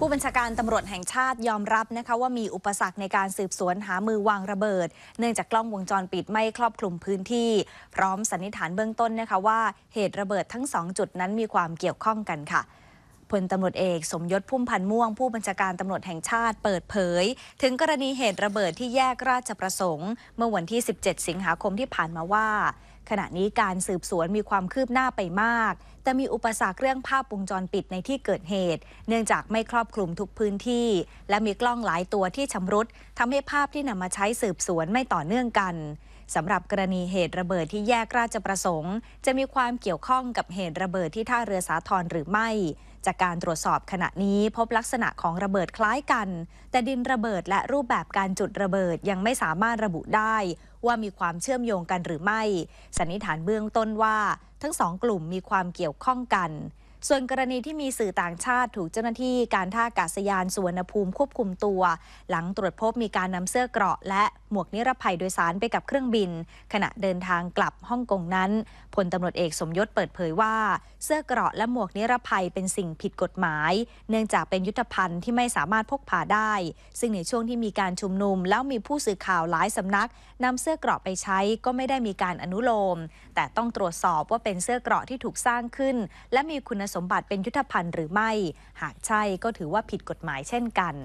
ผู้บัญชาการตำรวจแห่งชาติยอมรับนะคะว่ามีอุปสรรคในการสืบสวนหามือวางระเบิด เนื่องจากกล้องวงจรปิดไม่ครอบคลุมพื้นที่พร้อมสันนิษฐานเบื้องต้นนะคะว่าเหตุระเบิดทั้งสองจุดนั้นมีความเกี่ยวข้องกันค่ะพลตำรวจเอกสมยศพุ่มพันธ์ม่วงผู้บัญชาการตำรวจแห่งชาติเปิดเผย ถึงกรณีเหตุระเบิดที่แยกราชประสงค์ เมื่อวันที่ 17 สิงหาคมที่ผ่านมาว่าขณะนี้การสืบสวนมีความคืบหน้าไปมาก แต่มีอุปสรรคเรื่องภาพวงจรปิดในที่เกิดเหตุ เนื่องจากไม่ครอบคลุมทุกพื้นที่ และมีกล้องหลายตัวที่ชำรุด ทำให้ภาพที่นำมาใช้สืบสวนไม่ต่อเนื่องกัน สำหรับกรณีเหตุระเบิดที่แยกราชประสงค์ จะมีความเกี่ยวข้องกับเหตุระเบิดที่ท่าเรือสาทรหรือไม่ จากการตรวจสอบขณะนี้พบลักษณะของระเบิดคล้ายกัน แต่ดินระเบิดและรูปแบบการจุดระเบิดยังไม่สามารถระบุได้ว่ามีความเชื่อมโยงกันหรือไม่สันนิษฐานเบื้องต้นว่า ทั้งสองกลุ่มมีความเกี่ยวข้องกัน ส่วนกรณีที่มีสื่อต่างชาติถูกเจ้าหน้าที่ การท่าอากาศยานสุวรรณภูมิควบคุมตัว หลังตรวจพบมีการนำเสื้อเกราะ และหมวกนิรภัยโดยสารไปกับเครื่องบิน ขณะเดินทางกลับฮ่องกงนั้นพลตำรวจเอกสมยศเปิดเผยว่า เสื้อเกราะและหมวกนิรภัยเป็นสิ่งผิดกฎหมาย เนื่องจากเป็นยุทธภัณฑ์ที่ไม่สามารถพกพาได้ ซึ่งในช่วงที่มีการชุมนุมแล้วมีผู้สื่อข่าวหลายสำนักนำเสื้อเกราะไปใช้ก็ไม่ได้มีการอนุโลมแต่ต้องตรวจสอบว่าเป็นเสื้อเกราะที่ถูกสร้างขึ้น และมีคุณสมบัติเป็นยุทธภัณฑ์หรือไม่ หากใช่ก็ถือว่าผิดกฎหมายเช่นกัน